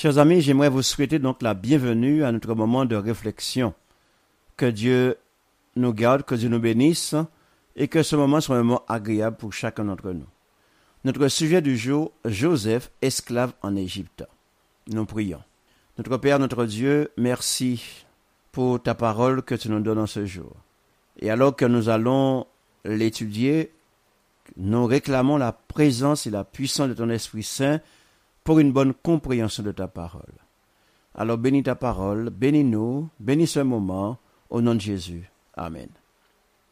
Chers amis, j'aimerais vous souhaiter donc la bienvenue à notre moment de réflexion. Que Dieu nous garde, que Dieu nous bénisse et que ce moment soit un moment agréable pour chacun d'entre nous. Notre sujet du jour, Joseph, esclave en Égypte. Nous prions. Notre Père, notre Dieu, merci pour ta parole que tu nous donnes en ce jour. Et alors que nous allons l'étudier, nous réclamons la présence et la puissance de ton Esprit Saint pour une bonne compréhension de ta parole. Alors bénis ta parole, bénis-nous, bénis ce moment, au nom de Jésus. Amen.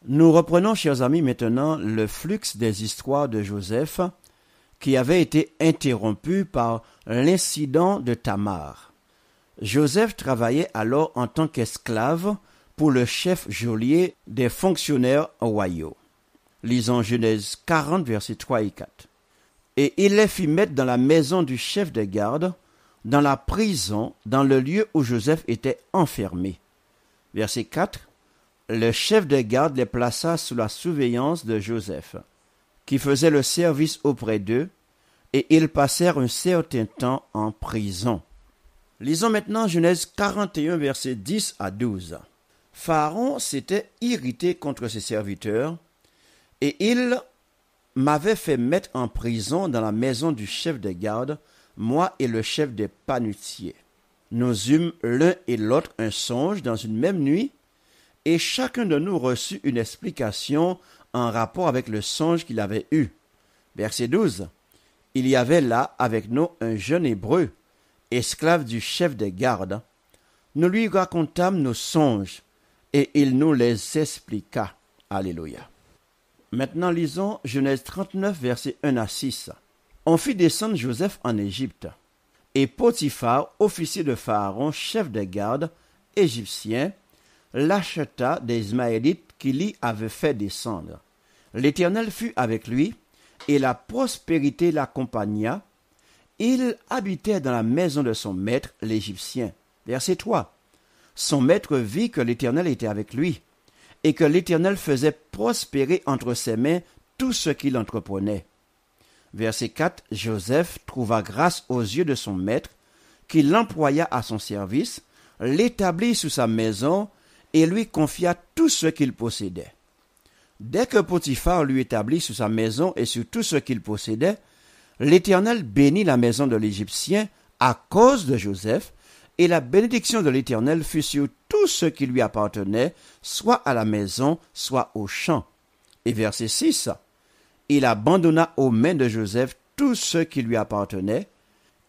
Nous reprenons, chers amis, maintenant le flux des histoires de Joseph qui avait été interrompu par l'incident de Tamar. Joseph travaillait alors en tant qu'esclave pour le chef geôlier des fonctionnaires royaux. Lisons Genèse 40, versets 3 et 4 et il les fit mettre dans la maison du chef de garde, dans la prison, dans le lieu où Joseph était enfermé. Verset 4. Le chef de garde les plaça sous la surveillance de Joseph, qui faisait le service auprès d'eux, et ils passèrent un certain temps en prison. Lisons maintenant Genèse 41, verset 10 à 12. Pharaon s'était irrité contre ses serviteurs, et il m'avait fait mettre en prison dans la maison du chef de garde, moi et le chef des panutiers. Nous eûmes l'un et l'autre un songe dans une même nuit, et chacun de nous reçut une explication en rapport avec le songe qu'il avait eu. Verset 12. Il y avait là avec nous un jeune hébreu, esclave du chef des gardes. Nous lui racontâmes nos songes, et il nous les expliqua. Alléluia. Maintenant lisons Genèse 39, versets 1 à 6. On fit descendre Joseph en Égypte. Et Potiphar, officier de Pharaon, chef des gardes, égyptien, l'acheta des Ismaélites qui l'y avaient fait descendre. L'Éternel fut avec lui, et la prospérité l'accompagna. Il habitait dans la maison de son maître, l'Égyptien. Verset 3. Son maître vit que l'Éternel était avec lui, et que l'Éternel faisait prospérer entre ses mains tout ce qu'il entreprenait. Verset 4. Joseph trouva grâce aux yeux de son maître, qui l'employa à son service, l'établit sous sa maison, et lui confia tout ce qu'il possédait. Dès que Potiphar lui établit sous sa maison et sur tout ce qu'il possédait, l'Éternel bénit la maison de l'Égyptien à cause de Joseph, et la bénédiction de l'Éternel fut sur tout ce qui lui appartenait, soit à la maison, soit au champ. Et verset 6. Il abandonna aux mains de Joseph tout ce qui lui appartenait,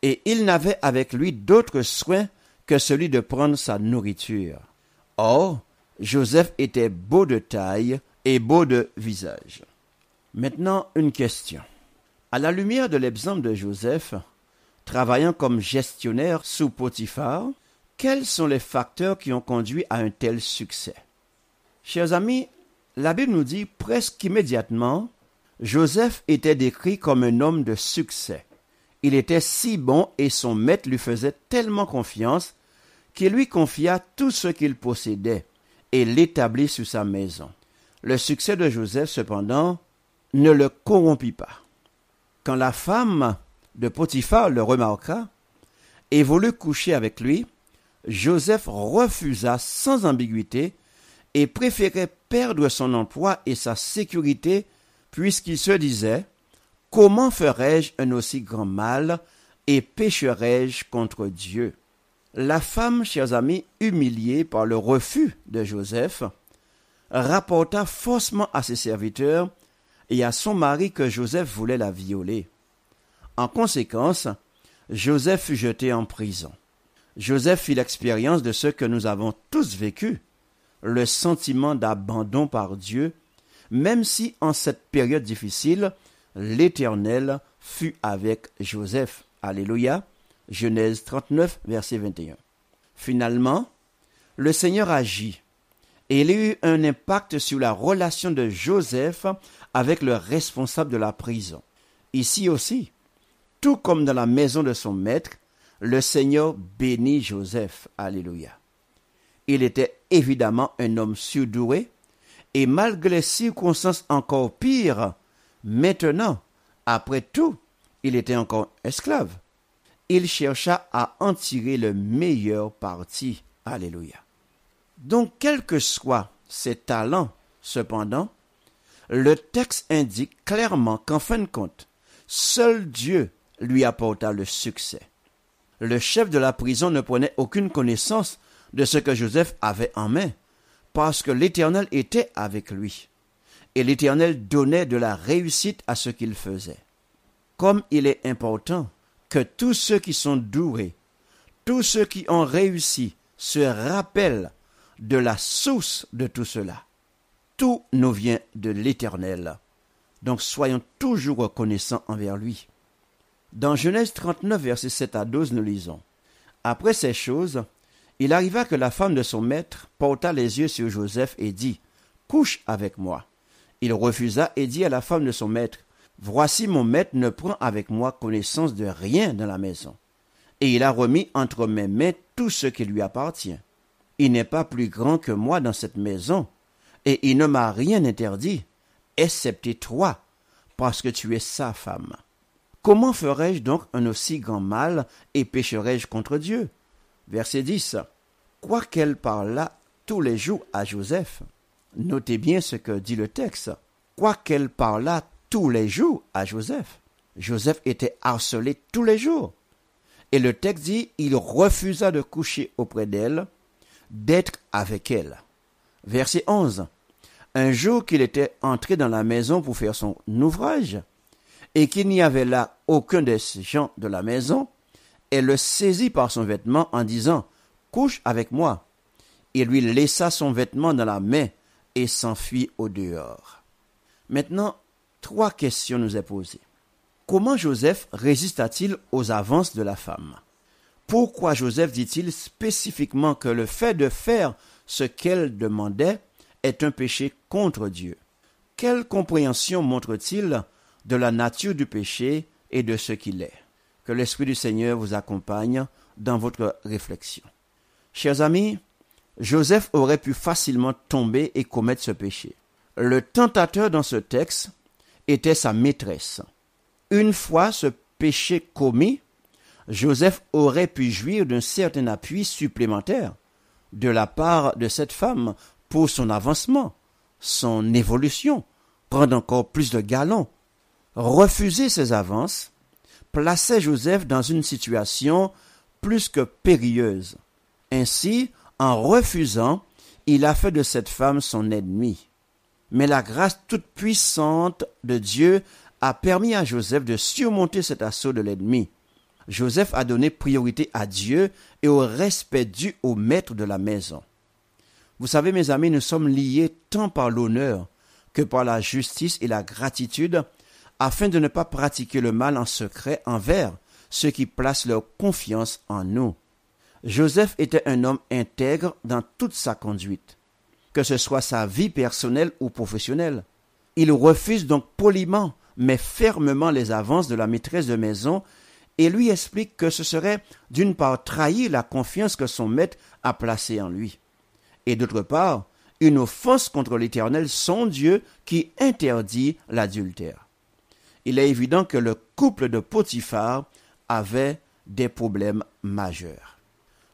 et il n'avait avec lui d'autre soin que celui de prendre sa nourriture. Or, Joseph était beau de taille et beau de visage. Maintenant, une question. À la lumière de l'exemple de Joseph, travaillant comme gestionnaire sous Potiphar, quels sont les facteurs qui ont conduit à un tel succès Chers amis, la Bible nous dit presque immédiatement, Joseph était décrit comme un homme de succès. Il était si bon et son maître lui faisait tellement confiance qu'il lui confia tout ce qu'il possédait et l'établit sous sa maison. Le succès de Joseph, cependant, ne le corrompit pas. Quand la femme de Potiphar le remarqua et voulut coucher avec lui, Joseph refusa sans ambiguïté et préférait perdre son emploi et sa sécurité puisqu'il se disait Comment ferais-je un aussi grand mal et pécherais-je contre Dieu La femme, chers amis, humiliée par le refus de Joseph, rapporta faussement à ses serviteurs et à son mari que Joseph voulait la violer. En conséquence, Joseph fut jeté en prison. Joseph fit l'expérience de ce que nous avons tous vécu, le sentiment d'abandon par Dieu, même si en cette période difficile, l'Éternel fut avec Joseph. Alléluia. Genèse 39, verset 21. Finalement, le Seigneur agit et il eut eu un impact sur la relation de Joseph avec le responsable de la prison. Ici aussi, tout comme dans la maison de son maître, le Seigneur bénit Joseph. Alléluia. Il était évidemment un homme surdoué, et malgré les circonstances encore pires, maintenant, après tout, il était encore esclave. Il chercha à en tirer le meilleur parti. Alléluia. Donc, quels que soient ses talents, cependant, le texte indique clairement qu'en fin de compte, seul Dieu lui apporta le succès. Le chef de la prison ne prenait aucune connaissance de ce que Joseph avait en main, parce que l'Éternel était avec lui, et l'Éternel donnait de la réussite à ce qu'il faisait. Comme il est important que tous ceux qui sont doués, tous ceux qui ont réussi, se rappellent de la source de tout cela. Tout nous vient de l'Éternel. Donc soyons toujours reconnaissants envers lui. Dans Genèse 39, versets 7 à 12, nous lisons Après ces choses, il arriva que la femme de son maître porta les yeux sur Joseph et dit Couche avec moi. Il refusa et dit à la femme de son maître Voici mon maître ne prend avec moi connaissance de rien dans la maison, et il a remis entre mes mains tout ce qui lui appartient. Il n'est pas plus grand que moi dans cette maison, et il ne m'a rien interdit, excepté toi, parce que tu es sa femme. Comment ferais-je donc un aussi grand mal et pécherais-je contre Dieu Verset 10. Quoiqu'elle parlât tous les jours à Joseph. Notez bien ce que dit le texte. Quoiqu'elle parlât tous les jours à Joseph. Joseph était harcelé tous les jours. Et le texte dit, il refusa de coucher auprès d'elle, d'être avec elle. Verset 11. Un jour qu'il était entré dans la maison pour faire son ouvrage, et qu'il n'y avait là aucun des gens de la maison, elle le saisit par son vêtement en disant Couche avec moi. Il lui laissa son vêtement dans la main et s'enfuit au dehors. Maintenant, trois questions nous est posées. Comment Joseph résista-t-il aux avances de la femme Pourquoi Joseph dit-il spécifiquement que le fait de faire ce qu'elle demandait est un péché contre Dieu Quelle compréhension montre-t-il de la nature du péché et de ce qu'il est. Que l'Esprit du Seigneur vous accompagne dans votre réflexion. Chers amis, Joseph aurait pu facilement tomber et commettre ce péché. Le tentateur dans ce texte était sa maîtresse. Une fois ce péché commis, Joseph aurait pu jouir d'un certain appui supplémentaire de la part de cette femme pour son avancement, son évolution, prendre encore plus de galons refuser ses avances plaçait Joseph dans une situation plus que périlleuse. Ainsi, en refusant, il a fait de cette femme son ennemi. Mais la grâce toute-puissante de Dieu a permis à Joseph de surmonter cet assaut de l'ennemi. Joseph a donné priorité à Dieu et au respect dû au maître de la maison. Vous savez, mes amis, nous sommes liés tant par l'honneur que par la justice et la gratitude afin de ne pas pratiquer le mal en secret envers ceux qui placent leur confiance en nous. Joseph était un homme intègre dans toute sa conduite, que ce soit sa vie personnelle ou professionnelle. Il refuse donc poliment mais fermement les avances de la maîtresse de maison et lui explique que ce serait d'une part trahir la confiance que son maître a placée en lui, et d'autre part une offense contre l'Éternel son Dieu qui interdit l'adultère il est évident que le couple de Potiphar avait des problèmes majeurs.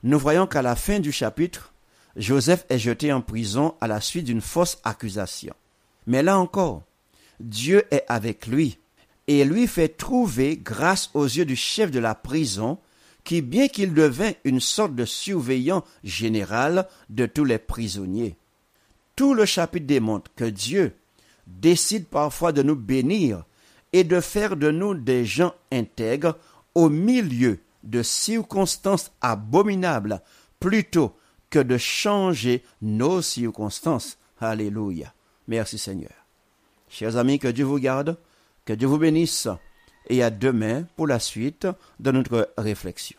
Nous voyons qu'à la fin du chapitre, Joseph est jeté en prison à la suite d'une fausse accusation. Mais là encore, Dieu est avec lui et lui fait trouver grâce aux yeux du chef de la prison, qui, bien qu'il devint une sorte de surveillant général de tous les prisonniers. Tout le chapitre démontre que Dieu décide parfois de nous bénir et de faire de nous des gens intègres au milieu de circonstances abominables plutôt que de changer nos circonstances. Alléluia. Merci Seigneur. Chers amis, que Dieu vous garde, que Dieu vous bénisse et à demain pour la suite de notre réflexion.